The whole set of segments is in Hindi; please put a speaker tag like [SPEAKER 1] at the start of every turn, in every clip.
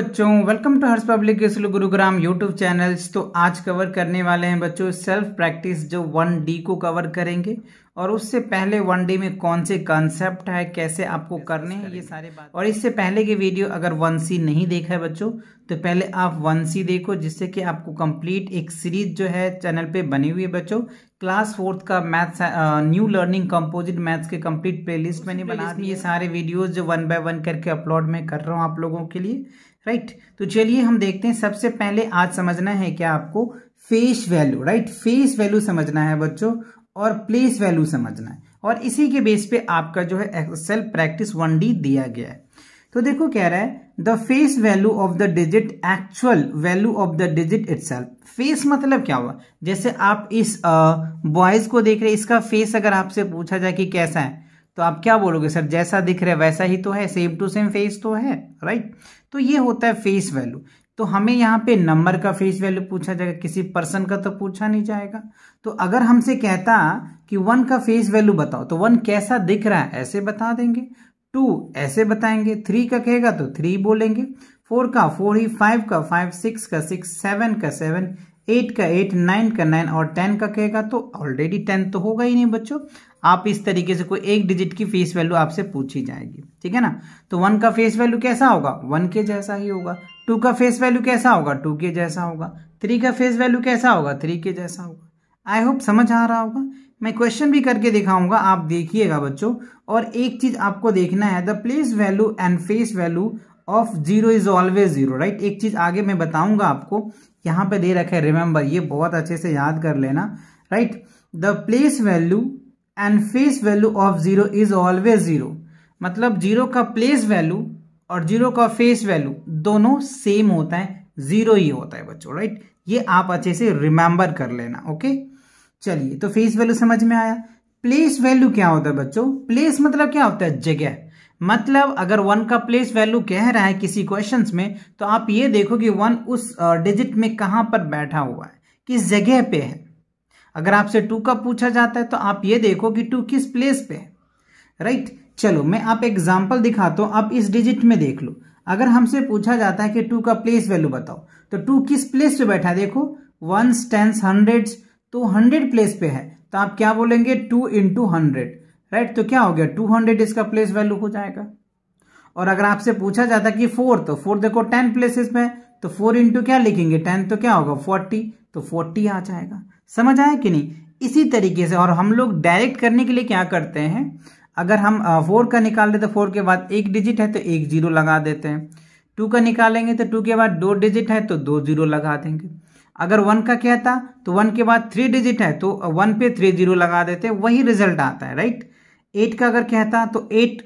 [SPEAKER 1] बच्चों welcome to Harsh public school Gurugram YouTube channels तो आज कवर करने वाले हैं बच्चों सेल्फ प्रैक्टिस जो वन डी को कवर करेंगे और उससे पहले वन डी में कौन से कॉन्सेप्ट है कैसे आपको करने हैं ये सारे बात और इससे पहले के वीडियो अगर वन सी नहीं देखा है बच्चों तो पहले आप वन सी देखो जिससे कि आपको कंप्लीट एक सीरीज जो है चैनल पे बनी हुई है बच्चों क्लास फोर्थ का maths new learning composite maths के कंप्लीट प्लेलिस्ट मैंने बना दी ये सारे वीडियोज जो वन बाय वन करके अपलोड मैं कर रहा हूँ आप लोगों के लिए राइट तो चलिए हम देखते हैं सबसे पहले आज समझना है क्या आपको face value right face value समझना है बच्चों और प्लेस वैल्यू समझना है और इसी के बेस पे आपका जो है एक्सेल प्रैक्टिस वन डी दिया गया है तो देखो कह रहा है the face value of the digit actual value of the digit it face मतलब क्या हुआ जैसे आप इस बॉयज को देख रहे इसका फेस अगर आपसे पूछा जाए कि कैसा है तो आप क्या बोलोगे सर जैसा दिख रहा है वैसा ही तो है सेम टू सेम फेस तो है राइट तो ये होता है फेस वैल्यू तो हमें यहाँ पे नंबर का फेस वैल्यू पूछा जाएगा किसी पर्सन का तो पूछा नहीं जाएगा तो अगर हमसे कहता कि वन का फेस वैल्यू बताओ तो वन कैसा दिख रहा है ऐसे बता देंगे टू ऐसे बताएंगे थ्री का कहेगा तो थ्री बोलेंगे फोर का फोर ही फाइव का फाइव सिक्स का सिक्स सेवन का सेवन एट का एट नाइन का नाइन और टेन का कहेगा तो ऑलरेडी टेन तो होगा ही नहीं बच्चों आप इस तरीके से कोई एक डिजिट की फेस वैल्यू आपसे पूछी जाएगी ठीक है ना तो वन का फेस वैल्यू कैसा होगा वन के जैसा ही होगा टू का फेस वैल्यू कैसा होगा टू के जैसा होगा थ्री का फेस वैल्यू कैसा होगा थ्री के जैसा होगा आई होप समझ आ रहा होगा मैं क्वेश्चन भी करके दिखाऊंगा आप देखिएगा बच्चों और एक चीज आपको देखना है the place value and face value of zero is always zero right एक चीज आगे मैं बताऊंगा आपको यहाँ पे दे रखा है रिमेंबर ये बहुत अच्छे से याद कर लेना right the place value and face value of zero is always zero मतलब जीरो का प्लेस वैल्यू और जीरो का फेस वैल्यू दोनों सेम होता है जीरो ही होता है बच्चों राइट ये आप अच्छे से रिमेंबर कर लेना ओके चलिए तो फेस वैल्यू समझ में आया प्लेस वैल्यू क्या होता है बच्चों प्लेस मतलब क्या होता है जगह मतलब अगर वन का प्लेस वैल्यू कह रहा है किसी क्वेश्चन में तो आप ये देखो कि वन उस डिजिट में कहाँ पर बैठा हुआ है किस जगह पे है अगर आपसे टू का पूछा जाता है तो आप ये देखो कि टू किस प्लेस पे है राइट right? चलो मैं आप एग्जाम्पल दिखाता हूँ आप इस डिजिट में देख लो अगर हमसे पूछा जाता है कि टू का प्लेस वैल्यू बताओ तो टू किस प्लेस पे बैठा है देखो वन टेंस हंड्रेड तो हंड्रेड प्लेस पे है तो आप क्या बोलेंगे टू इंटू हंड्रेड राइट तो क्या हो गया टू हंड्रेड इसका प्लेस वैल्यू हो जाएगा और अगर आपसे पूछा जाता कि फोर तो फोर देखो टेन प्लेसेस में तो फोर इंटू क्या लिखेंगे टेन तो क्या होगा फोर्टी तो फोर्टी आ जाएगा समझ आया कि नहीं इसी तरीके से और हम लोग डायरेक्ट करने के लिए क्या करते हैं अगर हम फोर का निकाल रहे तो फोर के बाद एक डिजिट है तो एक जीरो लगा देते हैं टू का निकालेंगे तो टू के बाद दो डिजिट है तो दो जीरो लगा देंगे अगर वन का क्या था तो वन के बाद थ्री डिजिट है तो वन पे थ्री जीरो लगा देते हैं वही रिजल्ट आता है राइट एट का अगर कहता तो एट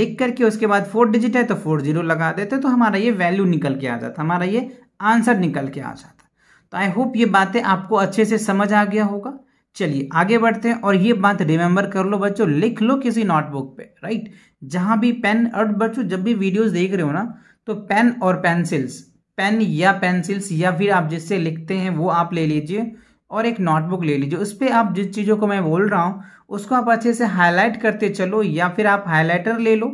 [SPEAKER 1] लिख करके उसके बाद फोर डिजिट है तो फोर जीरो लगा देते तो हमारा ये वैल्यू निकल के आ जाता हमारा ये आंसर निकल के आ जाता तो आई होप ये बातें आपको अच्छे से समझ आ गया होगा चलिए आगे बढ़ते हैं और ये बात रिमेंबर कर लो बच्चों लिख लो किसी नोटबुक पे राइट जहां भी पेन और बच्चों जब भी वीडियोस देख रहे हो ना तो पेन और पेंसिल्स पेन या पेंसिल्स या फिर आप जिससे लिखते हैं वो आप ले लीजिए और एक नोटबुक ले लीजिए उस पर आप जिस चीज़ों को मैं बोल रहा हूँ उसको आप अच्छे से हाईलाइट करते चलो या फिर आप हाईलाइटर ले लो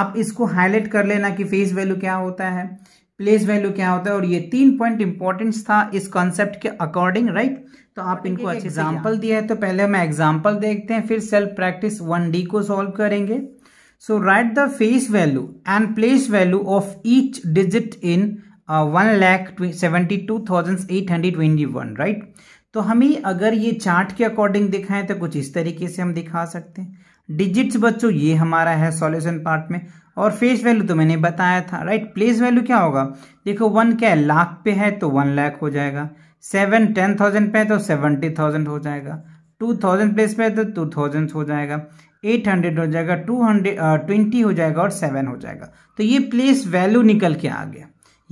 [SPEAKER 1] आप इसको हाईलाइट कर लेना कि फेस वैल्यू क्या होता है प्लेस वैल्यू क्या होता है और ये तीन पॉइंट इंपॉर्टेंट था इस कॉन्सेप्ट के अकॉर्डिंग राइट तो आप इनको एग्जाम्पल दिया है तो पहले हम एग्जाम्पल देखते हैं फिर सेल्फ प्रैक्टिस वन डी को सॉल्व करेंगे so right the face value and place value of each digit in one lakh seventy two thousand eight hundred twenty one right तो हमें अगर ये चार्ट के अकॉर्डिंग दिखाएं तो कुछ इस तरीके से हम दिखा सकते हैं डिजिट्स बच्चों ये हमारा है सॉल्यूशन पार्ट में और फेस वैल्यू तो मैंने बताया था राइट प्लेस वैल्यू क्या होगा देखो वन क्या है लाख पे है तो वन लाख हो जाएगा सेवन टेन थाउजेंड पे है तो सेवेंटी थाउजेंड हो जाएगा टू थाउजेंड प्लेस पे है तो टू थाउजेंड हो जाएगा एट हंड्रेड हो जाएगा टू हंड्रेड ट्वेंटी हो जाएगा और सेवन हो जाएगा तो ये प्लेस वैल्यू निकल के आ गया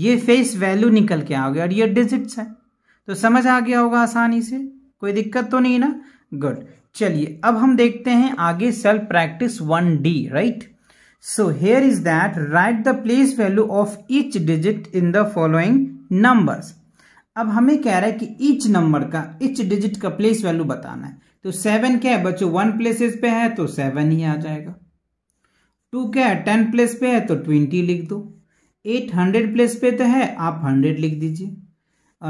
[SPEAKER 1] ये फेस वैल्यू निकल के आ गया और ये डिजिट्स है तो समझ आ गया होगा आसानी से कोई दिक्कत तो नहीं ना गुड चलिए अब हम देखते हैं आगे self practice one D right so here is that right the place value of each digit in the following numbers अब हमें कह रहा है कि ईच नंबर का ईच डिजिट का प्लेस वैल्यू बताना है तो सेवन क्या है बच्चों वन प्लेसेस पे है तो सेवन ही आ जाएगा टू क्या है टेन प्लेस पे है तो ट्वेंटी लिख दो एट हंड्रेड प्लेस पे तो है आप हंड्रेड लिख दीजिए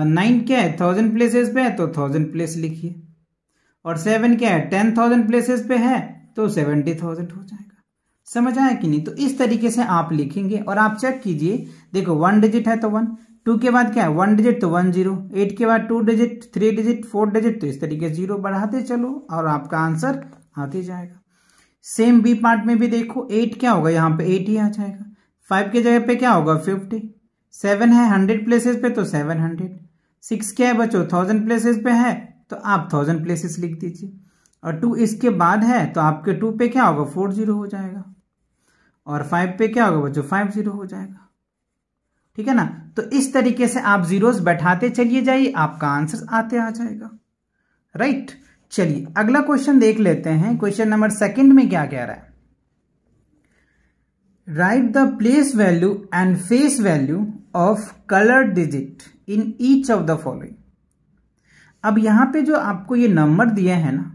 [SPEAKER 1] नाइन क्या है थाउजेंड प्लेसेस पे है तो थाउजेंड प्लेस लिखिए और सेवन क्या है टेन थाउजेंड प्लेसेस पे है तो सेवेंटी थाउजेंड हो जाएगा समझ आया कि नहीं तो इस तरीके से आप लिखेंगे और आप चेक कीजिए देखो वन डिजिट है तो वन टू के बाद क्या है वन डिजिट तो वन जीरो एट के बाद two digit three digit four digit तो इस तरीके से जीरो बढ़ाते चलो और आपका आंसर आते जाएगा सेम बी पार्ट में भी देखो एट क्या होगा यहाँ पे एट ही आ जाएगा फाइव के जगह पे क्या होगा फिफ्टी सेवन है हंड्रेड प्लेसेस पे तो सेवन हंड्रेड सिक्स क्या है बच्चों थाउजेंड प्लेसेस पे है तो आप थाउजेंड प्लेसेस लिख दीजिए और टू इसके बाद है तो आपके टू पे क्या होगा फोर जीरो हो जाएगा और फाइव पे क्या होगा बच्चों फाइव जीरो हो जाएगा ठीक है ना तो इस तरीके से आप जीरोस बैठाते चलिए जाइए आपका आंसर आते आ जाएगा राइट चलिए अगला क्वेश्चन देख लेते हैं क्वेश्चन नंबर सेकंड में क्या कह रहा है right the place value and face value of colour digit in each of the following. अब यहां पे जो आपको ये नंबर दिया है ना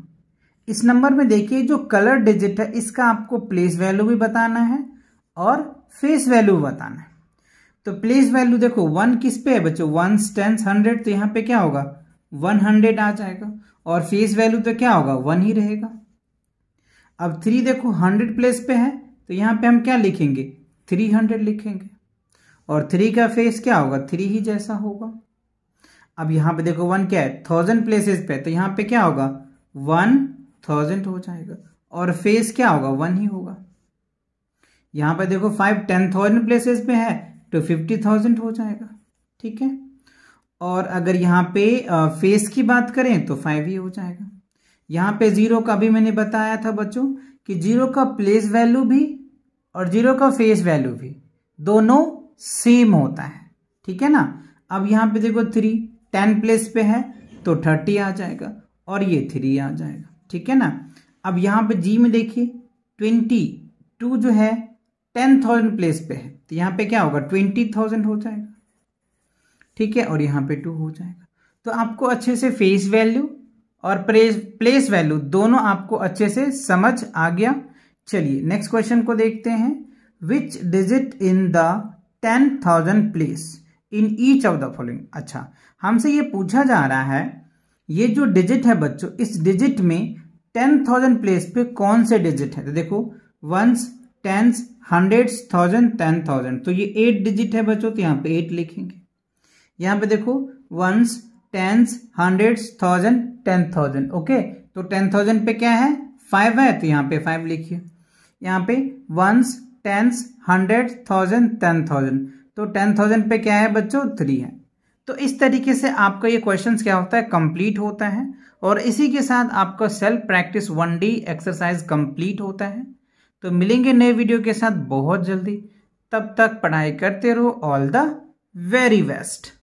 [SPEAKER 1] इस नंबर में देखिए जो कलर डिजिट है इसका आपको प्लेस वैल्यू भी बताना है और फेस वैल्यू बताना है तो प्लेस वैल्यू देखो वन किस पे है बच्चों वन टेंस हंड्रेड तो यहाँ पे क्या होगा वन हंड्रेड आ जाएगा और फेस वैल्यू तो क्या होगा वन ही रहेगा अब थ्री देखो हंड्रेड प्लेस पे है तो यहाँ पे हम क्या लिखेंगे थ्री हंड्रेड लिखेंगे और थ्री का फेस क्या होगा थ्री ही जैसा होगा अब यहां पे देखो वन क्या है थाउजेंड प्लेसेस पे तो यहां पे क्या होगा वन थाउजेंड हो जाएगा और फेस क्या होगा वन ही होगा यहां पे देखो फाइव टेन थाउजेंड प्लेसेस पे है तो फिफ्टी थाउजेंड हो जाएगा ठीक है और अगर यहां पे फेस की बात करें तो फाइव ही हो जाएगा यहां पे जीरो का भी मैंने बताया था बच्चों कि जीरो का प्लेस वैल्यू भी और जीरो का फेस वैल्यू भी दोनों सेम होता है ठीक है ना अब यहाँ पे देखो थ्री टेन प्लेस पे है तो थर्टी आ जाएगा और ये थ्री आ जाएगा ठीक है ना अब यहाँ पे जी में देखिए ट्वेंटी टू जो है टेन थाउजेंड प्लेस पे है तो यहाँ पे क्या होगा ट्वेंटी थाउजेंड हो जाएगा ठीक है और यहाँ पे टू हो जाएगा तो आपको अच्छे से फेस वैल्यू और प्लेस प्लेस वैल्यू दोनों आपको अच्छे से समझ आ गया चलिए नेक्स्ट क्वेश्चन को देखते हैं which digit in the ten thousand place in each of the following अच्छा हमसे ये पूछा जा रहा है ये जो डिजिट है बच्चों इस डिजिट में टेन थाउजेंड प्लेस पे कौन से डिजिट है तो देखो ones tens hundred thousand ten thousand तो ये एट डिजिट है बच्चों तो यहाँ पे एट लिखेंगे यहाँ पे देखो ones tens hundred thousand ten thousand okay तो टेन थाउजेंड पे क्या है फाइव है तो यहाँ पे फाइव लिखिए यहाँ पे ones tens hundred thousand ten thousand तो टेन थाउजेंड पे क्या है बच्चों थ्री है तो इस तरीके से आपका ये क्वेश्चन क्या होता है कंप्लीट होता है और इसी के साथ आपका self practice one D exercise complete होता है तो मिलेंगे नए वीडियो के साथ बहुत जल्दी तब तक पढ़ाई करते रहो ऑल द वेरी बेस्ट